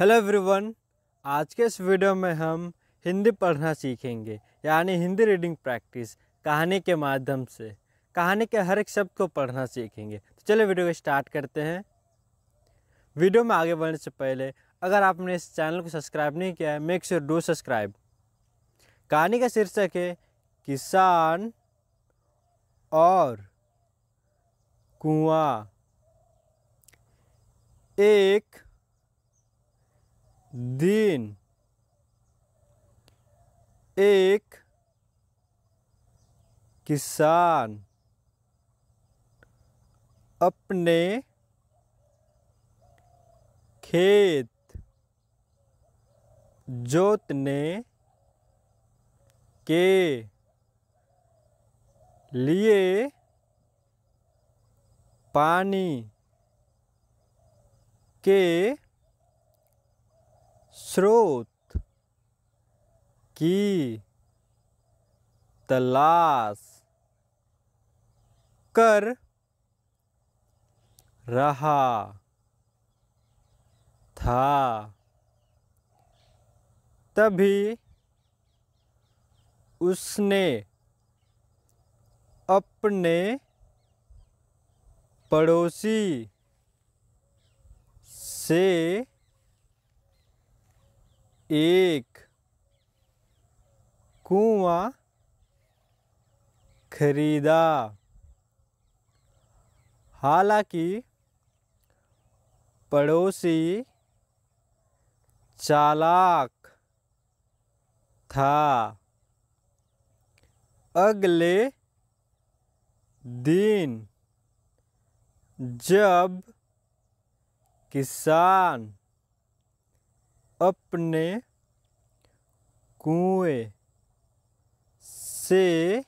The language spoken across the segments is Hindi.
हेलो एवरीवन आज के इस वीडियो में हम हिंदी पढ़ना सीखेंगे यानी हिंदी रीडिंग प्रैक्टिस कहानी के माध्यम से कहानी के हर एक शब्द को पढ़ना सीखेंगे तो चलिए वीडियो को स्टार्ट करते हैं वीडियो में आगे बढ़ने से पहले अगर आपने इस चैनल को सब्सक्राइब नहीं किया है मेक श्योर डू सब्सक्राइब कहानी का शीर्षक है किसान और कुआ एक दिन एक किसान अपने खेत जोतने के लिए पानी के स्रोत की तलाश कर रहा था तभी उसने अपने पड़ोसी से एक कुआं खरीदा हालांकि पड़ोसी चालाक था अगले दिन जब किसान अपने कुएं से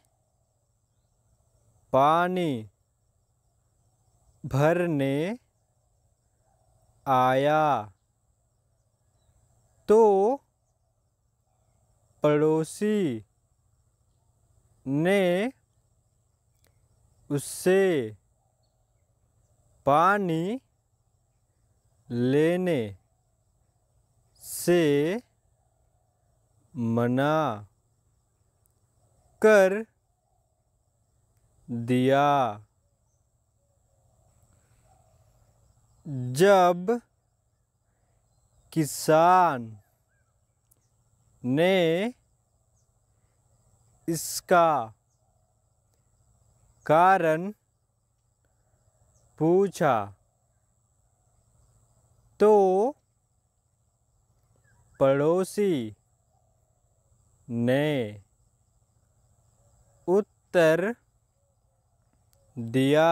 पानी भरने आया तो पड़ोसी ने उससे पानी लेने से मना कर दिया जब किसान ने इसका कारण पूछा तो पड़ोसी ने उत्तर दिया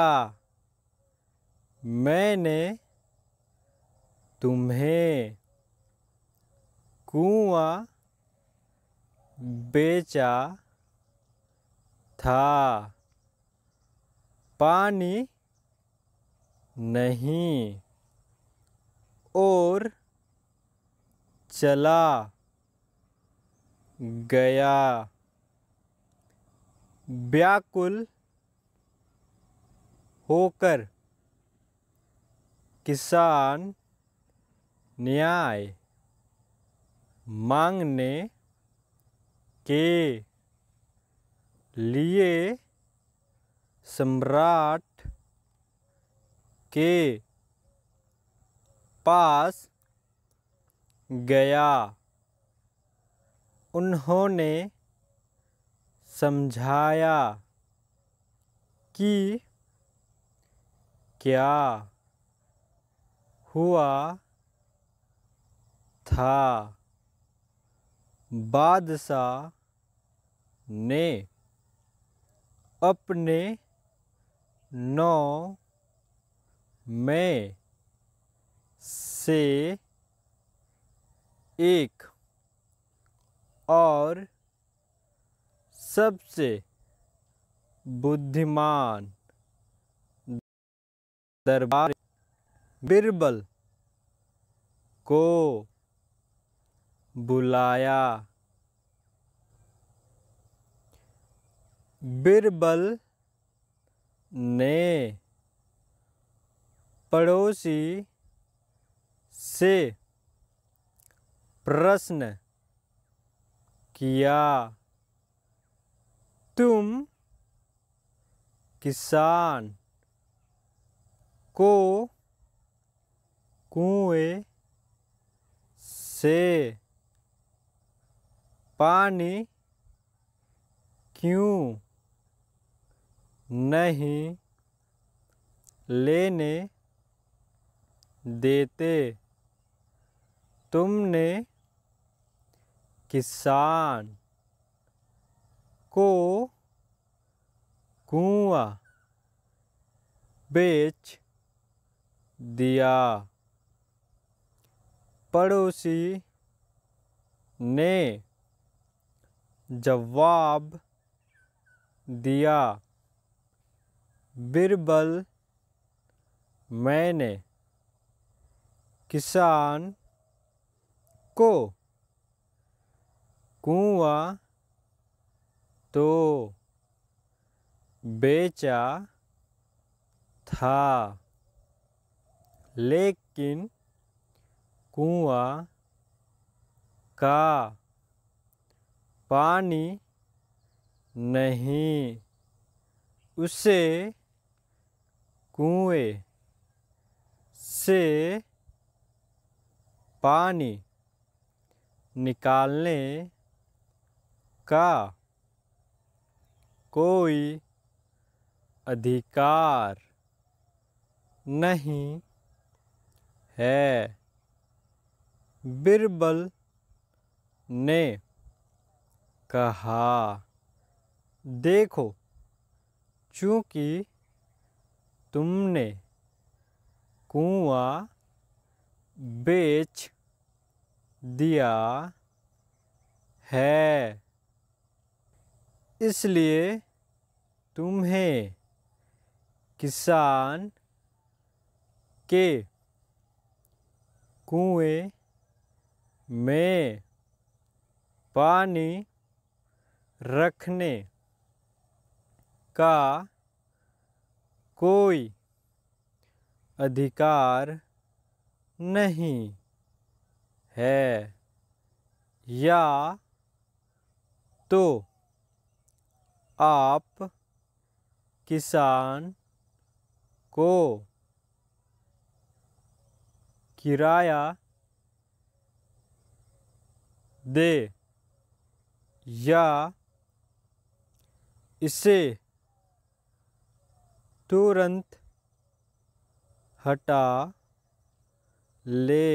मैंने तुम्हें कुआं बेचा था पानी नहीं और चला गया व्याकुल होकर किसान न्याय मांगने के लिए सम्राट के पास गया उन्होंने समझाया कि क्या हुआ था बादशाह ने अपने नौ में से एक और सबसे बुद्धिमान दरबार बिरबल को बुलाया बिरबल ने पड़ोसी से प्रश्न किया तुम किसान को कुएं से पानी क्यों नहीं लेने देते तुमने किसान को कुआ बेच दिया पड़ोसी ने जवाब दिया बिरबल मैंने किसान को कुआ तो बेचा था लेकिन कुआ का पानी नहीं उसे कुएं से पानी निकालने का कोई अधिकार नहीं है बिरबल ने कहा देखो चूंकि तुमने कुआ बेच दिया है इसलिए तुम्हें किसान के कुएं में पानी रखने का कोई अधिकार नहीं है या तो आप किसान को किराया दे या इसे तुरंत हटा ले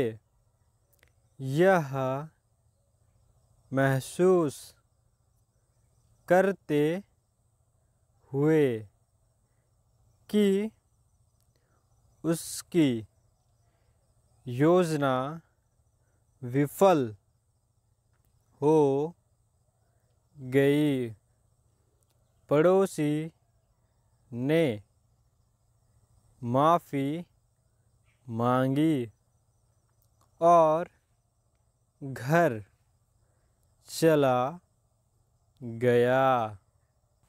यह महसूस करते हुए कि उसकी योजना विफल हो गई पड़ोसी ने माफ़ी मांगी और घर चला गया